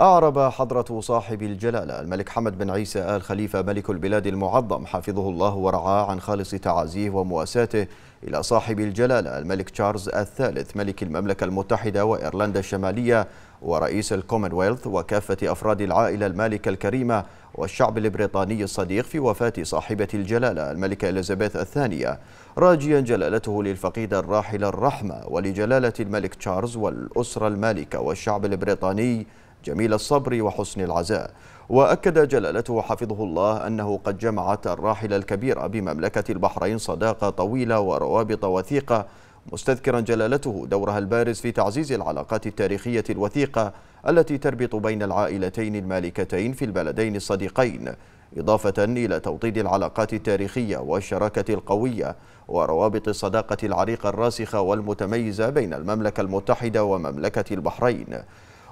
أعرب حضرة صاحب الجلالة الملك حمد بن عيسى آل خليفة ملك البلاد المعظم حفظه الله ورعاه عن خالص تعازيه ومؤاساته إلى صاحب الجلالة الملك تشارلز الثالث ملك المملكة المتحدة وإيرلندا الشمالية ورئيس الكومنولث وكافة أفراد العائلة المالكة الكريمة والشعب البريطاني الصديق في وفاة صاحبة الجلالة الملكة إليزابيث الثانية راجيا جلالته للفقيدة الراحلة الرحمة ولجلالة الملك تشارلز والأسرة المالكة والشعب البريطاني جميل الصبر وحسن العزاء وأكد جلالته حفظه الله أنه قد جمعت الراحل الكبير بمملكة البحرين صداقة طويلة وروابط وثيقة مستذكرا جلالته دورها البارز في تعزيز العلاقات التاريخية الوثيقة التي تربط بين العائلتين المالكتين في البلدين الصديقين إضافة إلى توطيد العلاقات التاريخية والشراكة القوية وروابط الصداقة العريقة الراسخة والمتميزة بين المملكة المتحدة ومملكة البحرين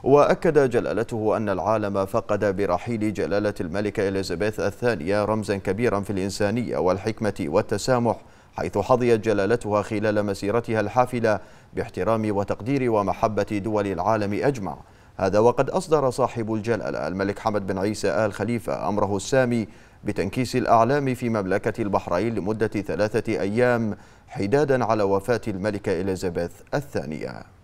وأكد جلالته أن العالم فقد برحيل جلالة الملكة إليزابيث الثانية رمزا كبيرا في الإنسانية والحكمة والتسامح حيث حظيت جلالتها خلال مسيرتها الحافلة باحترام وتقدير ومحبة دول العالم أجمع هذا وقد أصدر صاحب الجلالة الملك حمد بن عيسى آل خليفة أمره السامي بتنكيس الأعلام في مملكة البحرين لمدة ثلاثة أيام حدادا على وفاة الملكة إليزابيث الثانية